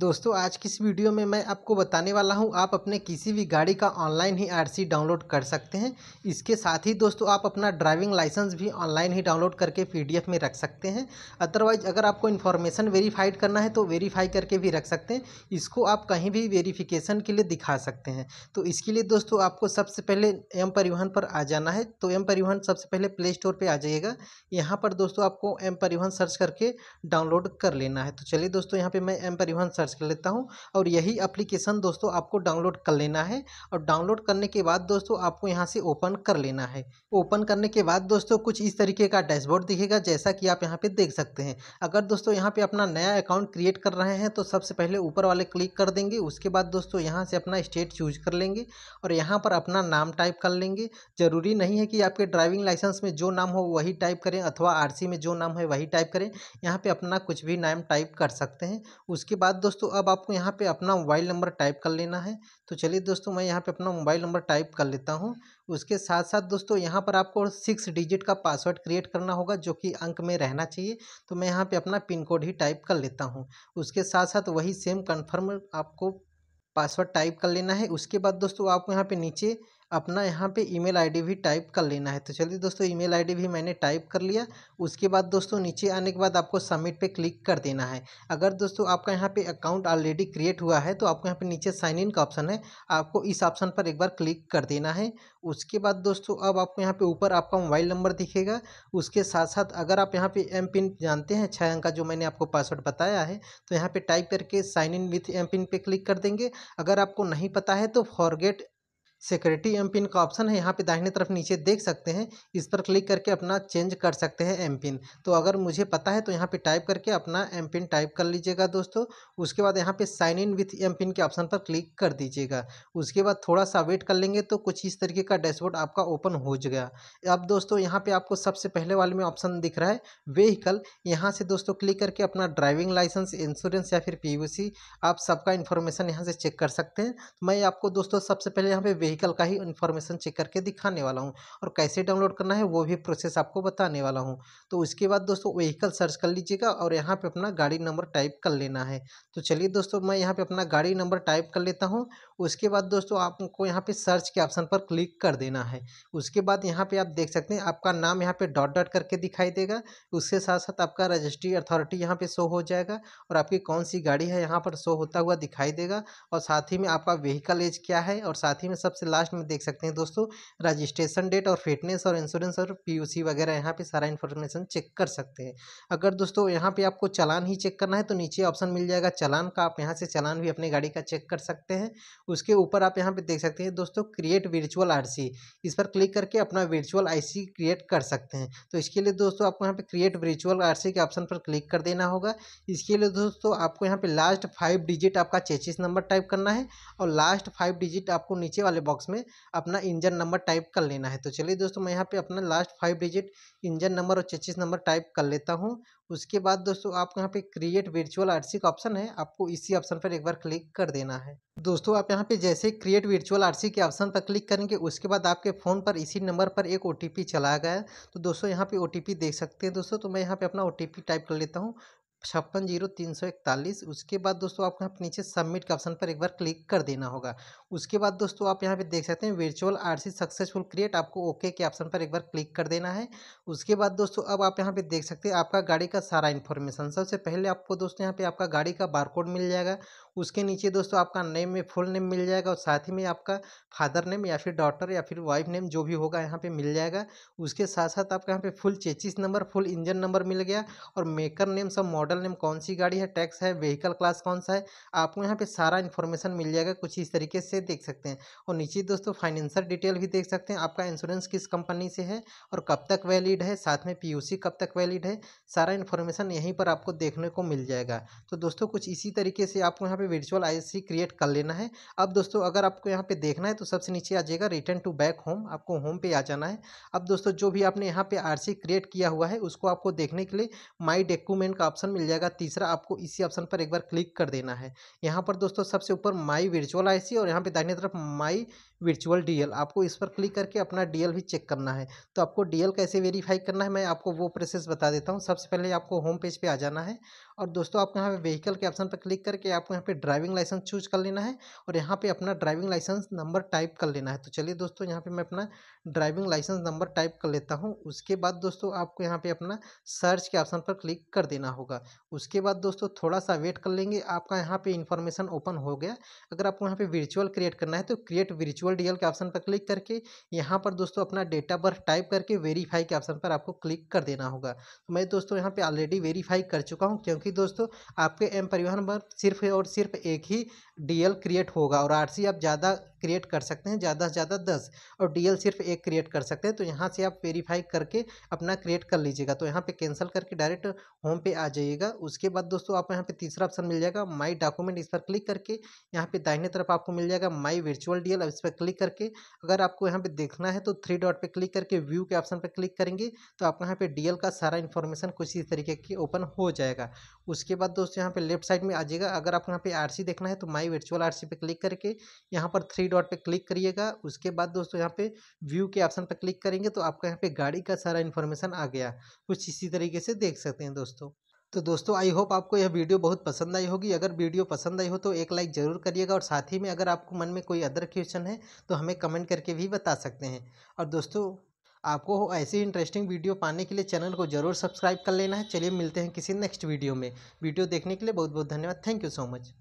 दोस्तों आज की इस वीडियो में मैं आपको बताने वाला हूं आप अपने किसी भी गाड़ी का ऑनलाइन ही आरसी डाउनलोड कर सकते हैं इसके साथ ही दोस्तों आप अपना ड्राइविंग लाइसेंस भी ऑनलाइन ही डाउनलोड करके पीडीएफ में रख सकते हैं अदरवाइज अगर आपको इन्फॉर्मेशन वेरीफाइड करना है तो वेरीफाई करके भी रख सकते हैं इसको आप कहीं भी वेरीफिकेशन के लिए दिखा सकते हैं तो इसके लिए दोस्तों आपको सबसे पहले एम परिवहन पर आ जाना है तो एम परिवहन सबसे पहले प्ले स्टोर पर आ जाइएगा यहाँ पर दोस्तों आपको एम परिवहन सर्च करके डाउनलोड कर लेना है तो चलिए दोस्तों यहाँ पर मैं एम परिवहन सर्च कर लेता हूँ और यही एप्लीकेशन दोस्तों आपको डाउनलोड कर लेना है और डाउनलोड करने के बाद दोस्तों आपको यहाँ से ओपन कर लेना है ओपन करने के बाद दोस्तों कुछ इस तरीके का डैशबोर्ड दिखेगा जैसा कि आप यहाँ पे देख सकते हैं अगर दोस्तों यहाँ पर अपना नया अकाउंट क्रिएट कर रहे हैं तो सबसे पहले ऊपर वाले क्लिक कर देंगे उसके बाद दोस्तों यहाँ से अपना स्टेट चूज कर लेंगे और यहाँ पर अपना नाम टाइप कर लेंगे ज़रूरी नहीं है कि आपके ड्राइविंग लाइसेंस में जो नाम हो वही टाइप करें अथवा आर में जो नाम है वही टाइप करें यहाँ पर अपना कुछ भी नाम टाइप कर सकते हैं उसके बाद दोस्तों दोस्तों अब आपको यहाँ पे अपना मोबाइल नंबर टाइप कर लेना है तो चलिए दोस्तों मैं यहाँ पे अपना मोबाइल नंबर टाइप कर लेता हूँ उसके साथ साथ दोस्तों यहाँ पर आपको सिक्स डिजिट का पासवर्ड क्रिएट करना होगा जो कि अंक में रहना चाहिए तो मैं यहाँ पे अपना पिन कोड ही टाइप कर लेता हूँ उसके साथ साथ वही सेम कन्फर्म आपको पासवर्ड टाइप कर लेना है उसके बाद दोस्तों आपको यहाँ पे नीचे अपना यहाँ पे ईमेल आईडी भी टाइप कर लेना है तो चलिए दोस्तों ईमेल आईडी भी मैंने टाइप कर लिया उसके बाद दोस्तों नीचे आने के बाद आपको सबमिट पे क्लिक कर देना है अगर दोस्तों आपका यहाँ पे अकाउंट ऑलरेडी क्रिएट हुआ है तो आपको यहाँ पे नीचे साइन इन का ऑप्शन है आपको इस ऑप्शन पर एक बार क्लिक कर देना है उसके बाद दोस्तों अब आपको यहाँ पर ऊपर आपका मोबाइल नंबर दिखेगा उसके साथ साथ अगर आप यहाँ पर एम पिन जानते हैं छः अंक का जो मैंने आपको पासवर्ड बताया है तो यहाँ पर टाइप करके sign in with M PIN पर क्लिक कर देंगे अगर आपको नहीं पता है तो फॉरगेट सिक्योरिटी एम पिन का ऑप्शन है यहाँ पे दाहिने तरफ नीचे देख सकते हैं इस पर क्लिक करके अपना चेंज कर सकते हैं एम पिन तो अगर मुझे पता है तो यहाँ पे टाइप करके अपना एम पिन टाइप कर लीजिएगा दोस्तों उसके बाद यहाँ पे sign in with M PIN के ऑप्शन पर क्लिक कर दीजिएगा उसके बाद थोड़ा सा वेट कर लेंगे तो कुछ इस तरीके का डैशबोर्ड आपका ओपन हो जाएगा अब दोस्तों यहाँ पर आपको सबसे पहले वाले में ऑप्शन दिख रहा है वेहीकल यहाँ से दोस्तों क्लिक करके अपना ड्राइविंग लाइसेंस इंश्योरेंस या फिर पी आप सबका इन्फॉर्मेशन यहाँ से चेक कर सकते हैं तो मैं आपको दोस्तों सबसे पहले यहाँ पे व्हीकल का ही इन्फॉर्मेशन चेक करके दिखाने वाला हूँ और कैसे डाउनलोड करना है वो भी प्रोसेस आपको बताने वाला हूँ तो उसके बाद दोस्तों व्हीकल सर्च कर लीजिएगा और यहाँ पर अपना गाड़ी नंबर टाइप कर लेना है तो चलिए दोस्तों मैं यहाँ पर अपना गाड़ी नंबर टाइप कर लेता हूँ उसके बाद दोस्तों आपको यहाँ पर सर्च के ऑप्शन पर क्लिक कर देना है उसके बाद यहाँ पर आप देख सकते हैं आपका नाम यहाँ पर डॉट डॉट करके दिखाई देगा उसके साथ साथ आपका रजिस्ट्री अथॉरिटी यहाँ पे शो हो जाएगा और आपकी कौन सी गाड़ी है यहाँ पर शो होता हुआ दिखाई देगा और साथ ही में आपका व्हीकल एज क्या है और साथ ही में सबसे सबसे लास्ट में देख सकते हैं दोस्तों रजिस्ट्रेशन डेट और फिटनेस और इंश्योरेंस और पी वगैरह यहाँ पे सारा इन्फॉर्मेशन चेक कर सकते हैं अगर दोस्तों यहाँ पे आपको चलान ही चेक करना है तो नीचे ऑप्शन मिल जाएगा चलान का आप यहाँ से चलान भी अपनी गाड़ी का चेक कर सकते हैं उसके ऊपर आप यहाँ पर देख सकते हैं दोस्तों क्रिएट वर्चुअल आर इस पर क्लिक करके अपना वर्चुअल आई क्रिएट कर सकते हैं तो इसके लिए दोस्तों आपको यहाँ पर क्रिएट वर्चुअल आर के ऑप्शन पर क्लिक कर देना होगा इसके लिए दोस्तों आपको यहाँ पे लास्ट फाइव डिजिट आपका चेचिस नंबर टाइप करना है और लास्ट फाइव डिजिट आपको नीचे वाले बॉक्स में अपना इंजन नंबर टाइप कर लेना है तो चलिए दोस्तों मैं यहाँ पे अपना last five digit engine number और चेचिस नंबर टाइप कर लेता हूँ उसके बाद दोस्तों आपको यहाँ पे क्रिएट वर्चुअल आरसी का ऑप्शन है आपको इसी ऑप्शन पर एक बार क्लिक कर देना है दोस्तों आप यहाँ पे जैसे क्रिएट वर्चुअल आरसी के ऑप्शन पर क्लिक करेंगे उसके बाद आपके फ़ोन पर इसी नंबर पर एक ओटीपी चला गया तो दोस्तों यहाँ पे ओटीपी देख सकते हैं दोस्तों तो मैं यहाँ पे अपना ओटीपी टाइप कर लेता हूँ छप्पन जीरो तीन सौ इकतालीस उसके बाद दोस्तों आपको यहाँ नीचे सबमिट के ऑप्शन पर एक बार क्लिक कर देना होगा उसके बाद दोस्तों आप यहाँ पे देख सकते हैं वर्चुअल आरसी सक्सेसफुल क्रिएट आपको ओके के ऑप्शन पर एक बार क्लिक कर देना है उसके बाद दोस्तों अब आप यहाँ पे देख सकते हैं आपका गाड़ी का सारा इन्फॉर्मेशन सबसे पहले आपको दोस्तों यहाँ पे आपका गाड़ी का बार मिल जाएगा उसके नीचे दोस्तों आपका नेम में फुल नेम मिल जाएगा और साथ ही में आपका फादर नेम या फिर डॉटर या फिर वाइफ नेम जो भी होगा यहाँ पे मिल जाएगा उसके साथ साथ आपका यहाँ पे full chassis number full engine number मिल गया और मेकर नेम सब मॉडल नेम कौन सी गाड़ी है टैक्स है व्हीकल क्लास कौन सा है आपको यहाँ पर सारा इन्फॉर्मेशन मिल जाएगा कुछ इस तरीके से देख सकते हैं और नीचे दोस्तों फाइनेंशियल डिटेल भी देख सकते हैं आपका इंश्योरेंस किस कंपनी से है और कब तक वैलिड है साथ में पी कब तक वैलिड है सारा इन्फॉर्मेशन यहीं पर आपको देखने को मिल जाएगा तो दोस्तों कुछ इसी तरीके से आपको यहाँ पे विजुअल आईसी क्रिएट कर लेना है अब दोस्तों अगर आपको यहाँ पे देखना है तो सबसे नीचे आ जाएगा रिटर्न टू बैक होम आपको होम पे आ जाना है अब दोस्तों जो भी आपने यहाँ पे आरसी क्रिएट किया हुआ है उसको आपको देखने के लिए माई डॉक्यूमेंट का ऑप्शन मिल जाएगा तीसरा आपको इसी ऑप्शन पर एक बार क्लिक कर देना है यहाँ पर दोस्तों सबसे ऊपर माई विजुअल आई और यहाँ पर दाहिने तरफ माई वर्चुअल डी आपको इस पर क्लिक करके अपना डी भी चेक करना है तो आपको डी कैसे वेरीफाई करना है मैं आपको वो प्रोसेस बता देता हूँ सबसे पहले आपको होम पेज पर आ जाना है और दोस्तों आपको यहाँ पे व्हीकल के ऑप्शन पर क्लिक करके आपको यहाँ पे ड्राइविंग लाइसेंस चूज कर लेना है और यहाँ पे अपना ड्राइविंग लाइसेंस नंबर टाइप कर लेना है तो चलिए दोस्तों यहाँ पे मैं अपना ड्राइविंग लाइसेंस नंबर टाइप कर लेता हूँ उसके बाद दोस्तों आपको यहाँ पे अपना सर्च के ऑप्शन पर क्लिक कर देना होगा उसके बाद दोस्तों थोड़ा सा वेट कर लेंगे आपका यहाँ पर इन्फॉर्मेशन ओपन हो गया अगर आपको यहाँ पर वर्चुअल क्रिएट करना है तो क्रिएट वर्चुअल डीएल के ऑप्शन पर क्लिक करके यहाँ पर दोस्तों अपना डेट ऑफ बर्थ टाइप करके वेरीफाई के ऑप्शन पर आपको क्लिक कर देना होगा तो मैं दोस्तों यहाँ पर ऑलरेडी वेरीफाई कर चुका हूँ क्योंकि क्योंकि दोस्तों आपके एम परिवहन पर सिर्फ और सिर्फ एक ही डीएल क्रिएट होगा और आरसी आप ज़्यादा क्रिएट कर सकते हैं ज़्यादा से ज़्यादा दस और डीएल सिर्फ एक क्रिएट कर सकते हैं तो यहाँ से आप वेरीफाई करके अपना क्रिएट कर लीजिएगा तो यहाँ पे कैंसिल करके डायरेक्ट होम पे आ जाइएगा उसके बाद दोस्तों आपको यहाँ पे तीसरा ऑप्शन मिल जाएगा माई डॉक्यूमेंट इस पर क्लिक करके यहाँ पे दाहिने तरफ आपको मिल जाएगा माई वर्चुअल डी इस पर क्लिक करके अगर आपको यहाँ पर देखना है तो थ्री डॉट पर क्लिक करके व्यू के ऑप्शन पर क्लिक करेंगे तो आपको यहाँ पर डी का सारा इन्फॉर्मेशन कुछ इस तरीके की ओपन हो जाएगा उसके बाद दोस्तों यहाँ पे लेफ्ट साइड में आ जाएगा अगर आपको यहाँ पे आर देखना है तो माई वर्चुअल आर पे क्लिक करके यहाँ पर थ्री डॉट पे क्लिक करिएगा उसके बाद दोस्तों यहाँ पे व्यू के ऑप्शन पर क्लिक करेंगे तो आपका यहाँ पे गाड़ी का सारा इन्फॉर्मेशन आ गया कुछ इसी तरीके से देख सकते हैं दोस्तों तो दोस्तों आई होप आपको यह वीडियो बहुत पसंद आई होगी अगर वीडियो पसंद आई हो तो एक लाइक ज़रूर करिएगा और साथ ही में अगर आपको मन में कोई अदर क्वेश्चन है तो हमें कमेंट करके भी बता सकते हैं और दोस्तों आपको ऐसे ही इंटरेस्टिंग वीडियो पाने के लिए चैनल को जरूर सब्सक्राइब कर लेना है चलिए मिलते हैं किसी नेक्स्ट वीडियो में वीडियो देखने के लिए बहुत बहुत धन्यवाद थैंक यू सो मच